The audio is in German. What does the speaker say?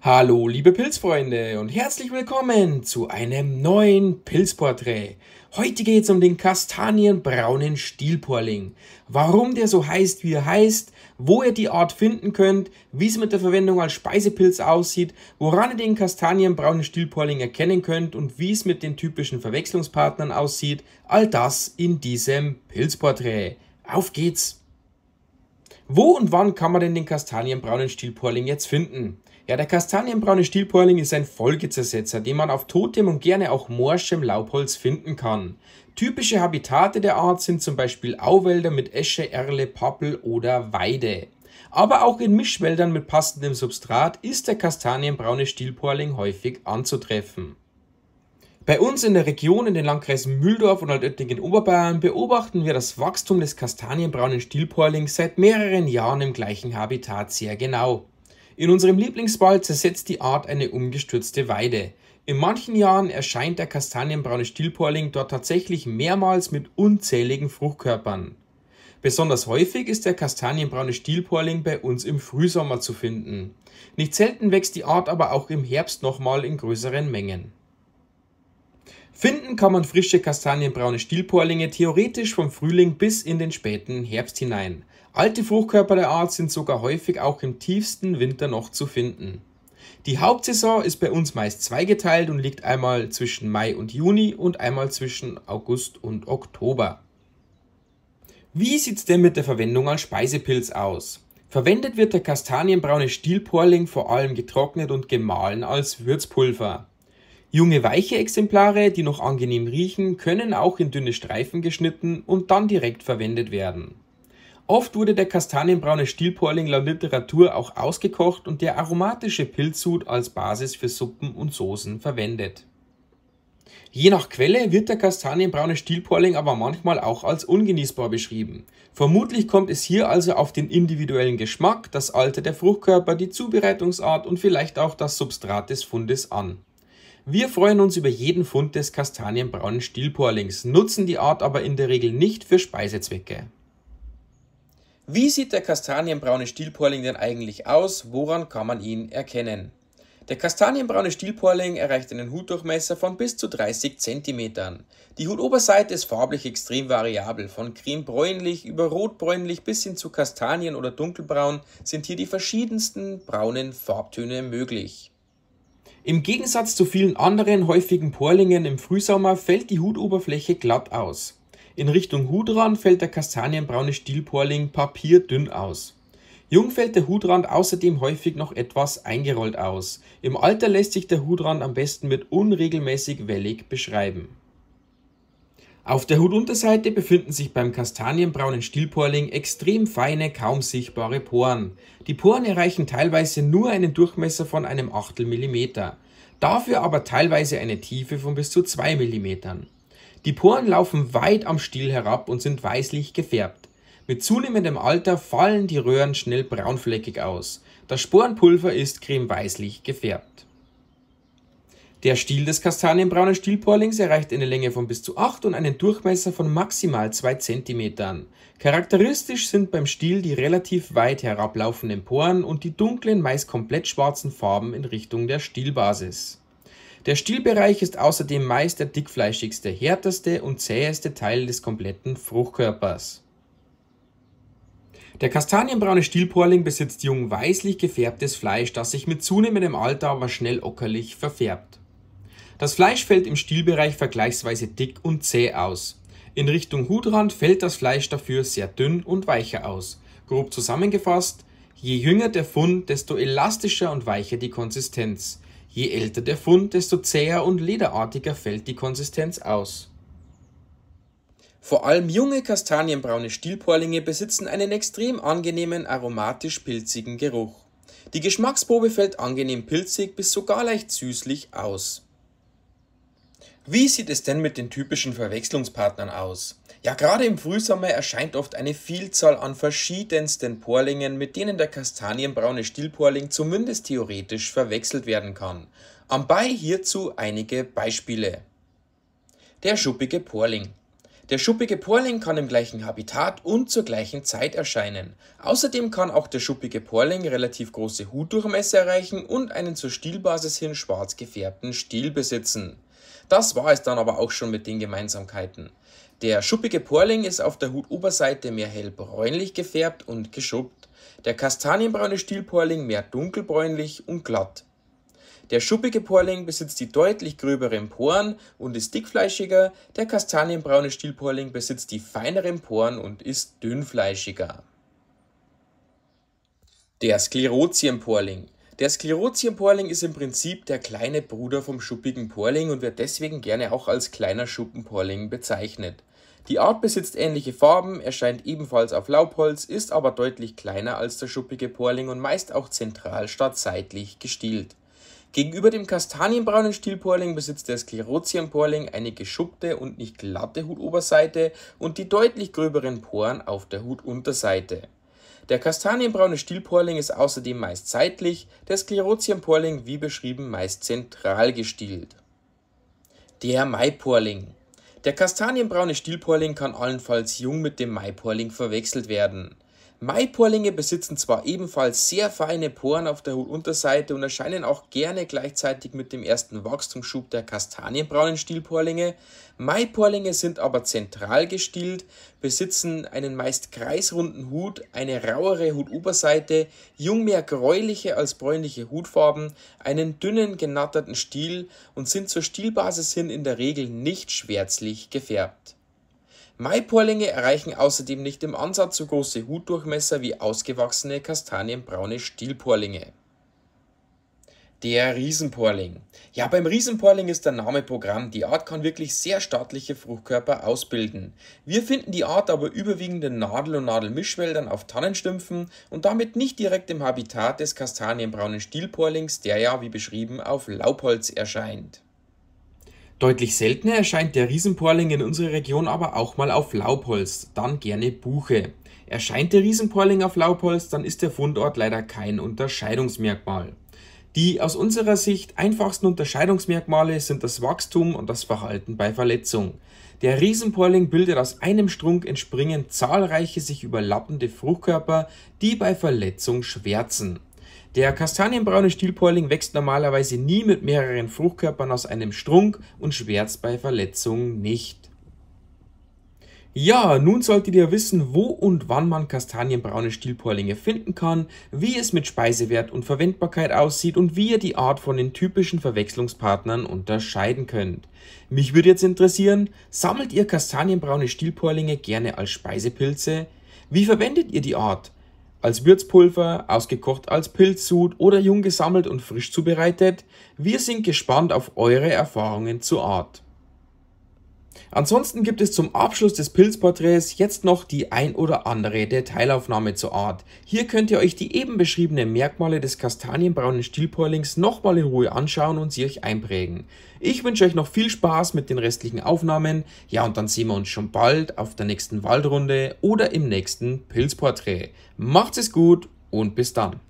Hallo liebe Pilzfreunde und herzlich willkommen zu einem neuen Pilzporträt. Heute geht es um den kastanienbraunen Stielporling. Warum der so heißt, wie er heißt, wo ihr die Art finden könnt, wie es mit der Verwendung als Speisepilz aussieht, woran ihr den kastanienbraunen Stielporling erkennen könnt und wie es mit den typischen Verwechslungspartnern aussieht, all das in diesem Pilzporträt. Auf geht's! Wo und wann kann man denn den kastanienbraunen Stielporling jetzt finden? Ja, der kastanienbraune Stielporling ist ein Folgezersetzer, den man auf totem und gerne auch morschem Laubholz finden kann. Typische Habitate der Art sind zum Beispiel Auwälder mit Esche, Erle, Pappel oder Weide. Aber auch in Mischwäldern mit passendem Substrat ist der kastanienbraune Stielporling häufig anzutreffen. Bei uns in der Region in den Landkreisen Mühldorf und Altötting in Oberbayern beobachten wir das Wachstum des kastanienbraunen Stielporlings seit mehreren Jahren im gleichen Habitat sehr genau. In unserem Lieblingswald zersetzt die Art eine umgestürzte Weide. In manchen Jahren erscheint der kastanienbraune Stielporling dort tatsächlich mehrmals mit unzähligen Fruchtkörpern. Besonders häufig ist der kastanienbraune Stielporling bei uns im Frühsommer zu finden. Nicht selten wächst die Art aber auch im Herbst nochmal in größeren Mengen. Finden kann man frische kastanienbraune Stielporlinge theoretisch vom Frühling bis in den späten Herbst hinein. Alte Fruchtkörper der Art sind sogar häufig auch im tiefsten Winter noch zu finden. Die Hauptsaison ist bei uns meist zweigeteilt und liegt einmal zwischen Mai und Juni und einmal zwischen August und Oktober. Wie sieht's denn mit der Verwendung als Speisepilz aus? Verwendet wird der kastanienbraune Stielporling vor allem getrocknet und gemahlen als Würzpulver. Junge weiche Exemplare, die noch angenehm riechen, können auch in dünne Streifen geschnitten und dann direkt verwendet werden. Oft wurde der kastanienbraune Stielporling laut Literatur auch ausgekocht und der aromatische Pilzsud als Basis für Suppen und Soßen verwendet. Je nach Quelle wird der kastanienbraune Stielporling aber manchmal auch als ungenießbar beschrieben. Vermutlich kommt es hier also auf den individuellen Geschmack, das Alter der Fruchtkörper, die Zubereitungsart und vielleicht auch das Substrat des Fundes an. Wir freuen uns über jeden Fund des kastanienbraunen Stielporlings, nutzen die Art aber in der Regel nicht für Speisezwecke. Wie sieht der kastanienbraune Stielporling denn eigentlich aus? Woran kann man ihn erkennen? Der kastanienbraune Stielporling erreicht einen Hutdurchmesser von bis zu 30 cm. Die Hutoberseite ist farblich extrem variabel. Von cremebräunlich über rotbräunlich bis hin zu Kastanien oder dunkelbraun sind hier die verschiedensten braunen Farbtöne möglich. Im Gegensatz zu vielen anderen häufigen Porlingen im Frühsommer fällt die Hutoberfläche glatt aus. In Richtung Hutrand fällt der kastanienbraune Stielporling papierdünn aus. Jung fällt der Hutrand außerdem häufig noch etwas eingerollt aus. Im Alter lässt sich der Hutrand am besten mit unregelmäßig wellig beschreiben. Auf der Hutunterseite befinden sich beim kastanienbraunen Stielporling extrem feine, kaum sichtbare Poren. Die Poren erreichen teilweise nur einen Durchmesser von einem Achtel Millimeter, dafür aber teilweise eine Tiefe von bis zu zwei Millimetern. Die Poren laufen weit am Stiel herab und sind weißlich gefärbt. Mit zunehmendem Alter fallen die Röhren schnell braunfleckig aus. Das Sporenpulver ist cremeweißlich gefärbt. Der Stiel des kastanienbraunen Stielporlings erreicht eine Länge von bis zu 8 und einen Durchmesser von maximal 2 cm. Charakteristisch sind beim Stiel die relativ weit herablaufenden Poren und die dunklen, meist komplett schwarzen Farben in Richtung der Stielbasis. Der Stielbereich ist außerdem meist der dickfleischigste, härteste und zäheste Teil des kompletten Fruchtkörpers. Der kastanienbraune Stielporling besitzt jung weißlich gefärbtes Fleisch, das sich mit zunehmendem Alter aber schnell ockerlich verfärbt. Das Fleisch fällt im Stielbereich vergleichsweise dick und zäh aus. In Richtung Hutrand fällt das Fleisch dafür sehr dünn und weicher aus. Grob zusammengefasst, je jünger der Fund, desto elastischer und weicher die Konsistenz. Je älter der Fund, desto zäher und lederartiger fällt die Konsistenz aus. Vor allem junge kastanienbraune Stielporlinge besitzen einen extrem angenehmen aromatisch-pilzigen Geruch. Die Geschmacksprobe fällt angenehm pilzig bis sogar leicht süßlich aus. Wie sieht es denn mit den typischen Verwechslungspartnern aus? Ja, gerade im Frühsommer erscheint oft eine Vielzahl an verschiedensten Porlingen, mit denen der kastanienbraune Stillporling zumindest theoretisch verwechselt werden kann. Anbei hierzu einige Beispiele. Der schuppige Porling. Der schuppige Porling kann im gleichen Habitat und zur gleichen Zeit erscheinen. Außerdem kann auch der schuppige Porling relativ große Hutdurchmesser erreichen und einen zur Stielbasis hin schwarz gefärbten Stiel besitzen. Das war es dann aber auch schon mit den Gemeinsamkeiten. Der schuppige Porling ist auf der Hutoberseite mehr hellbräunlich gefärbt und geschuppt, der kastanienbraune Stielporling mehr dunkelbräunlich und glatt. Der schuppige Porling besitzt die deutlich gröberen Poren und ist dickfleischiger, der kastanienbraune Stielporling besitzt die feineren Poren und ist dünnfleischiger. Der Sklerotienporling der Sklerotienporling ist im Prinzip der kleine Bruder vom schuppigen Porling und wird deswegen gerne auch als kleiner Schuppenporling bezeichnet. Die Art besitzt ähnliche Farben, erscheint ebenfalls auf Laubholz, ist aber deutlich kleiner als der schuppige Porling und meist auch zentral statt seitlich gestielt. Gegenüber dem kastanienbraunen Stielporling besitzt der Sklerotienporling eine geschuppte und nicht glatte Hutoberseite und die deutlich gröberen Poren auf der Hutunterseite. Der kastanienbraune Stielporling ist außerdem meist seitlich, der Sklerotienporling wie beschrieben meist zentral gestielt. Der Maiporling Der kastanienbraune Stielporling kann allenfalls jung mit dem Maiporling verwechselt werden Maiporlinge besitzen zwar ebenfalls sehr feine Poren auf der Unterseite und erscheinen auch gerne gleichzeitig mit dem ersten Wachstumsschub der kastanienbraunen Stielporlinge. Maiporlinge sind aber zentral gestielt, besitzen einen meist kreisrunden Hut, eine rauere Hutoberseite, jung mehr gräuliche als bräunliche Hutfarben, einen dünnen genatterten Stiel und sind zur Stielbasis hin in der Regel nicht schwärzlich gefärbt. Maiporlinge erreichen außerdem nicht im Ansatz so große Hutdurchmesser wie ausgewachsene kastanienbraune Stielporlinge. Der Riesenporling. Ja, beim Riesenporling ist der Name Programm. Die Art kann wirklich sehr staatliche Fruchtkörper ausbilden. Wir finden die Art aber überwiegend in Nadel- und Nadelmischwäldern auf Tannenstümpfen und damit nicht direkt im Habitat des kastanienbraunen Stielporlings, der ja, wie beschrieben, auf Laubholz erscheint. Deutlich seltener erscheint der Riesenporling in unserer Region aber auch mal auf Laubholz, dann gerne Buche. Erscheint der Riesenporling auf Laubholz, dann ist der Fundort leider kein Unterscheidungsmerkmal. Die aus unserer Sicht einfachsten Unterscheidungsmerkmale sind das Wachstum und das Verhalten bei Verletzung. Der Riesenporling bildet aus einem Strunk entspringend zahlreiche sich überlappende Fruchtkörper, die bei Verletzung schwärzen. Der kastanienbraune Stielporling wächst normalerweise nie mit mehreren Fruchtkörpern aus einem Strunk und schwärzt bei Verletzungen nicht. Ja, nun solltet ihr wissen, wo und wann man kastanienbraune Stielporlinge finden kann, wie es mit Speisewert und Verwendbarkeit aussieht und wie ihr die Art von den typischen Verwechslungspartnern unterscheiden könnt. Mich würde jetzt interessieren, sammelt ihr kastanienbraune Stielporlinge gerne als Speisepilze? Wie verwendet ihr die Art? als Würzpulver, ausgekocht als Pilzsud oder jung gesammelt und frisch zubereitet. Wir sind gespannt auf eure Erfahrungen zur Art. Ansonsten gibt es zum Abschluss des Pilzporträts jetzt noch die ein oder andere Detailaufnahme zur Art. Hier könnt ihr euch die eben beschriebenen Merkmale des kastanienbraunen Stielporlings nochmal in Ruhe anschauen und sie euch einprägen. Ich wünsche euch noch viel Spaß mit den restlichen Aufnahmen, ja und dann sehen wir uns schon bald auf der nächsten Waldrunde oder im nächsten Pilzporträt. Macht es gut und bis dann!